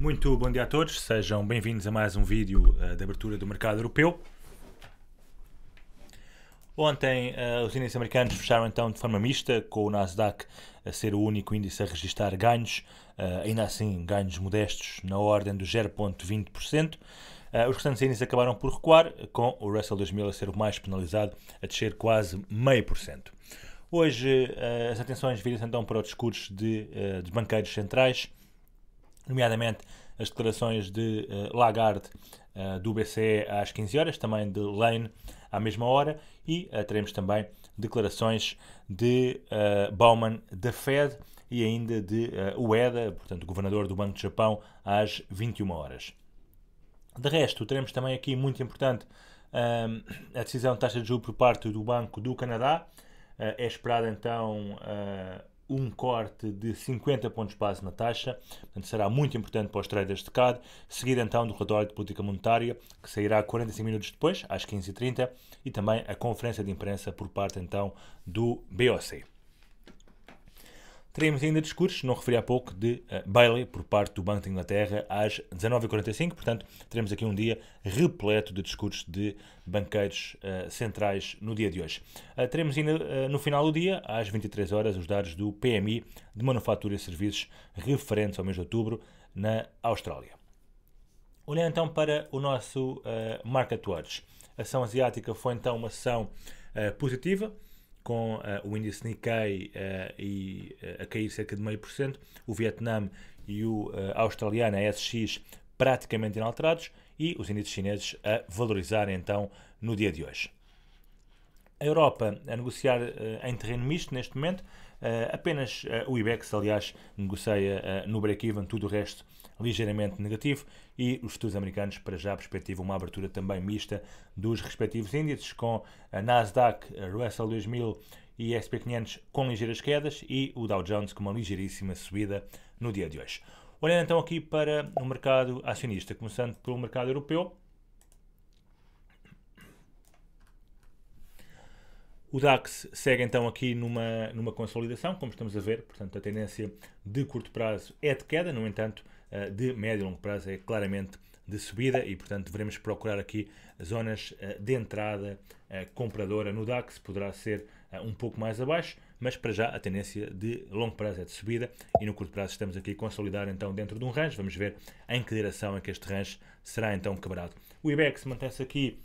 Muito bom dia a todos, sejam bem-vindos a mais um vídeo uh, de abertura do mercado europeu. Ontem uh, os índices americanos fecharam então de forma mista, com o Nasdaq a ser o único índice a registrar ganhos, uh, ainda assim ganhos modestos na ordem do 0,20%. Uh, os restantes índices acabaram por recuar, com o Russell 2000 a ser o mais penalizado, a descer quase 0,5%. Hoje as atenções viram então para o discurso de, dos banqueiros centrais, nomeadamente as declarações de uh, Lagarde uh, do BCE às 15 horas, também de Lane à mesma hora, e uh, teremos também declarações de Bauman da Fed e ainda de Ueda, portanto, governador do Banco do Japão, às 21 horas. De resto, teremos também aqui, muito importante, ehm, a decisão de taxa de juros por parte do Banco do Canadá. é esperada então um corte de 50 pontos base na taxa, portanto será muito importante para os traders de CAD, seguido então do relatório de política monetária, que sairá 45 minutos depois, às 15h30, e também a conferência de imprensa por parte então do BOC teremos ainda discursos, não referi há pouco, de uh, Bailey por parte do Banco de Inglaterra às 19h45. Portanto, teremos aqui um dia repleto de discursos de banqueiros uh, centrais no dia de hoje. Uh, teremos ainda no final do dia, às 23 horas, os dados do PMI de Manufatura e Serviços referentes ao mês de outubro na Austrália. Olhando então para o nosso Market Watch. A ação asiática foi então uma sessão positiva com uh, o índice Nikkei uh, e, uh, a cair cerca de 0,5%, o Vietnã e o australiano, ASX SX, praticamente inalterados e os índices chineses a valorizar então no dia de hoje. A Europa a negociar em terreno misto neste momento, eh, apenas eh, o IBEX, aliás, negocia eh, no break-even, tudo o resto ligeiramente negativo e os futuros americanos para já perspectivam uma abertura também mista dos respectivos índices, com a Nasdaq, a Russell 2000 e SP500 com ligeiras quedas e o Dow Jones com uma ligeiríssima subida no dia de hoje. Olhando então aqui para o mercado acionista, começando pelo mercado europeu, O DAX segue então aqui numa, numa consolidação, como estamos a ver, portanto a tendência de curto prazo é de queda, no entanto, eh, de médio e longo prazo é claramente de subida e, portanto, devemos procurar aqui zonas eh, de entrada eh, compradora no DAX, poderá ser um pouco mais abaixo, mas para já a tendência de longo prazo é de subida e no curto prazo estamos aqui a consolidar então dentro de um range, vamos ver em que direção é que este range será então quebrado. O IBEX mantém-se aqui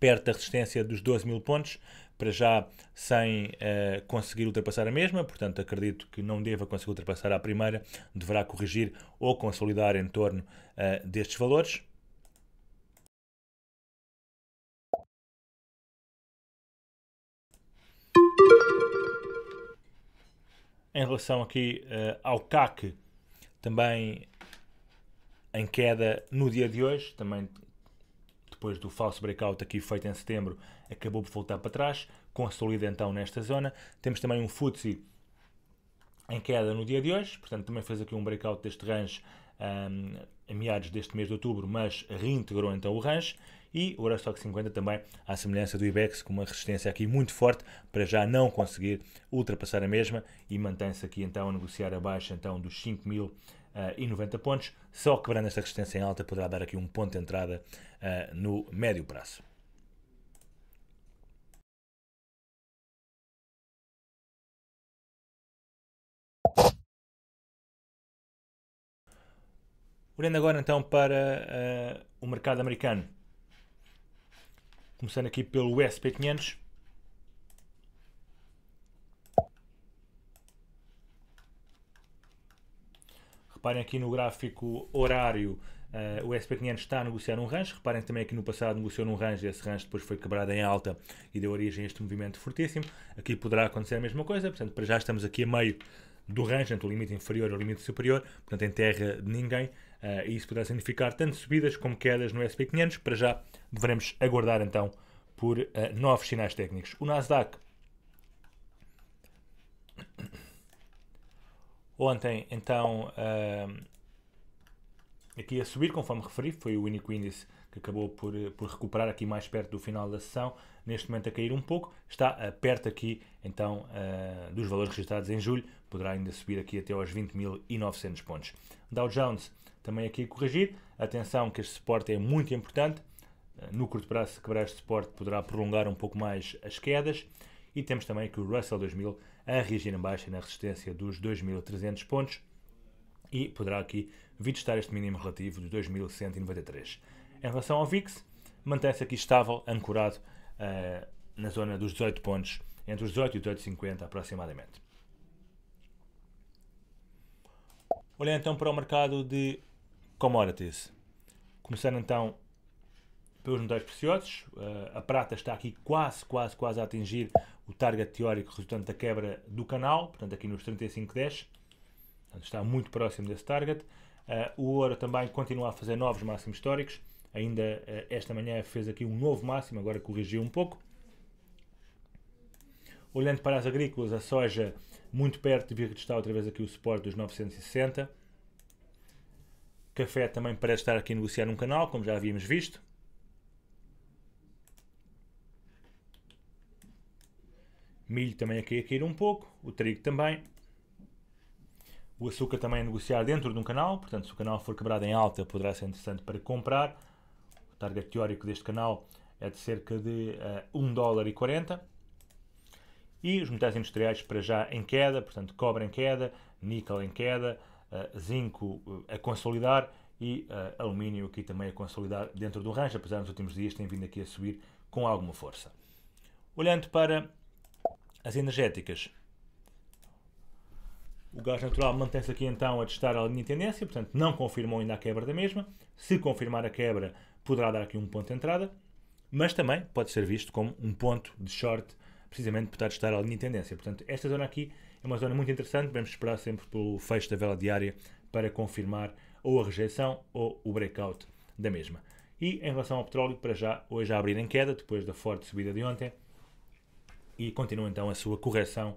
perto da resistência dos 12 mil pontos, para já sem uh, conseguir ultrapassar a mesma, portanto acredito que não deva conseguir ultrapassar a primeira, deverá corrigir ou consolidar em torno uh, destes valores. Em relação aqui uh, ao CAC, também em queda no dia de hoje, também depois do falso breakout aqui feito em setembro, acabou por voltar para trás, consolida então nesta zona. Temos também um FTSE em queda no dia de hoje, portanto também fez aqui um breakout deste range um, a meados deste mês de outubro, mas reintegrou então o range e o Eurostock 50 também, à semelhança do IBEX, com uma resistência aqui muito forte para já não conseguir ultrapassar a mesma e mantém-se aqui então a negociar abaixo então dos 5 mil uh, e 90 pontos. Só quebrando esta resistência em alta poderá dar aqui um ponto de entrada uh, no médio prazo. Olhando agora então para uh, o mercado americano, começando aqui pelo SP500, Reparem aqui no gráfico horário, uh, o SP500 está a negociar um range. Reparem também aqui no passado negociou num range, esse range depois foi quebrado em alta e deu origem a este movimento fortíssimo. Aqui poderá acontecer a mesma coisa, portanto, para já estamos aqui a meio do range, entre o limite inferior o limite superior, portanto, em terra de ninguém. Uh, e isso poderá significar tanto subidas como quedas no SP500. Para já, devemos aguardar então por uh, novos sinais técnicos. O Nasdaq Ontem, então, uh, aqui a subir, conforme referi, foi o único índice que acabou por, eh, por recuperar aqui mais perto do final da sessão, neste momento a cair um pouco, está uh, perto aqui então uh, dos valores registrados em julho, poderá ainda subir aqui até aos 20.900 pontos. Dow Jones também aqui a corrigir, atenção que este suporte é muito importante, uh, no curto prazo se quebrar este suporte poderá prolongar um pouco mais as quedas, e temos também que o Russell 2000 a reagir em baixa na resistência dos 2.300 pontos e poderá aqui visitar este mínimo relativo dos 2.193. Em relação ao VIX, mantém-se aqui estável, ancorado uh, na zona dos 18 pontos, entre os 18 e 18,50 aproximadamente. Olhando então para o mercado de commodities. Começando então pelos metais preciosos. Uh, a prata está aqui quase, quase, quase a atingir o target teórico resultante da quebra do canal, portanto aqui nos 3510. Portanto, está muito próximo desse target. Uh, o ouro também continua a fazer novos máximos históricos. Ainda uh, esta manhã fez aqui um novo máximo, agora corrigiu um pouco. Olhando para as agrícolas, a soja muito perto de vir está outra vez aqui o suporte dos 960. Café também parece estar aqui a negociar um canal, como já havíamos visto. milho também aqui a cair um pouco, o trigo também. O açúcar também a negociar dentro de um canal, portanto, se o canal for quebrado em alta, poderá ser interessante para comprar. O target teórico deste canal é de cerca de uh, eh, 1 dólar e 40. E os metais industriais para já em queda, portanto, cobre em queda, níquel em queda, uh, zinco uh, a consolidar e uh, alumínio aqui também a consolidar dentro do range, apesar nos últimos dias tem vindo aqui a subir com alguma força. Olhando para as energéticas. O gás natural mantém-se aqui então a testar a linha de tendência, portanto não confirmou ainda a quebra da mesma. Se confirmar a quebra, poderá dar aqui um ponto de entrada, mas também pode ser visto como um ponto de short, precisamente por testar a linha de tendência. Portanto, esta zona aqui é uma zona muito interessante, vamos esperar sempre pelo fecho da vela diária para confirmar ou a rejeição ou o breakout da mesma. E em relação ao petróleo, para já, hoje a abrir em queda, depois da forte subida de ontem, e continua então a sua correção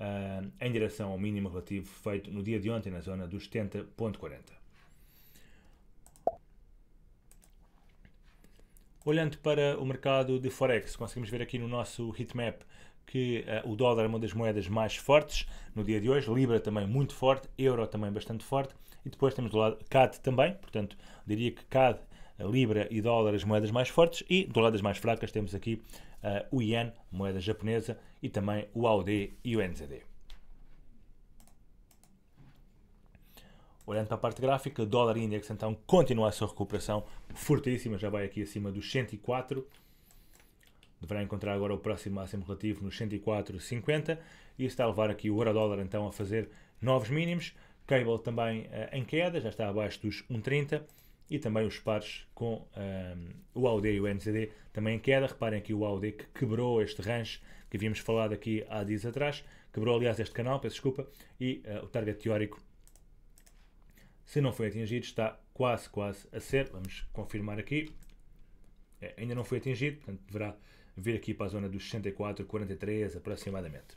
uh, em direção ao mínimo relativo feito no dia de ontem na zona dos 70.40. Olhando para o mercado de Forex, conseguimos ver aqui no nosso heatmap que uh, o dólar é uma das moedas mais fortes no dia de hoje, Libra também muito forte, Euro também bastante forte, e depois temos do lado CAD também, portanto diria que CAD, Libra e dólar as moedas mais fortes, e do lado das mais fracas temos aqui o Yen, moeda japonesa, e também o AUD e o NZD. Olhando para a parte gráfica, dólar index então continua a sua recuperação fortíssima, já vai aqui acima dos 104. Deverá encontrar agora o próximo máximo relativo nos 104,50 e está a levar aqui o euro-dólar então a fazer novos mínimos. Cable também uh, em queda, já está abaixo dos 1,30 e também os pares com um, o AUD e o NCD também em queda. Reparem aqui o AUD que quebrou este range que havíamos falado aqui há dias atrás, quebrou aliás este canal, peço desculpa, e uh, o target teórico, se não foi atingido, está quase quase a ser, vamos confirmar aqui, é, ainda não foi atingido, portanto deverá vir aqui para a zona dos 64, 43 aproximadamente.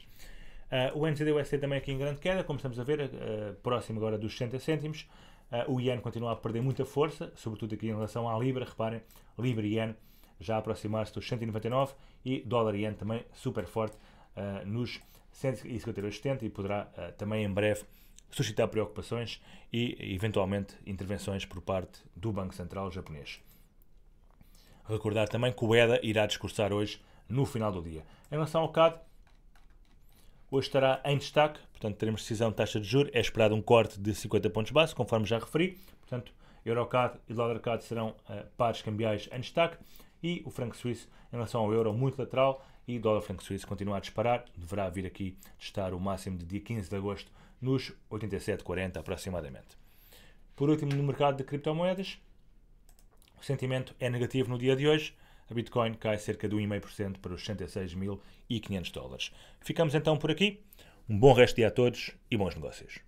Uh, o NCD USD também aqui em grande queda, como estamos a ver, uh, próximo agora dos 60 cêntimos, Uh, o Yen continua a perder muita força, sobretudo aqui em relação à Libra. Reparem, Libra e Yen já aproximar-se dos 199 e dólar Yen também super forte uh, nos 152,70 e poderá uh, também em breve suscitar preocupações e eventualmente intervenções por parte do Banco Central japonês. Recordar também que o EDA irá discursar hoje no final do dia. Em relação ao CAD, Hoje estará em destaque, portanto, teremos decisão de taxa de juros. É esperado um corte de 50 pontos base, conforme já referi. Portanto, Eurocad e Dollarcad serão uh, pares cambiais em destaque. E o franco suíço, em relação ao euro, muito lateral. E o dólar franco suíço continua a disparar. Deverá vir aqui testar o máximo de dia 15 de agosto nos 87,40 aproximadamente. Por último, no mercado de criptomoedas, o sentimento é negativo no dia de hoje a Bitcoin cai cerca de 1,5% para os 66.500 dólares. Ficamos então por aqui. Um bom resto de dia a todos e bons negócios.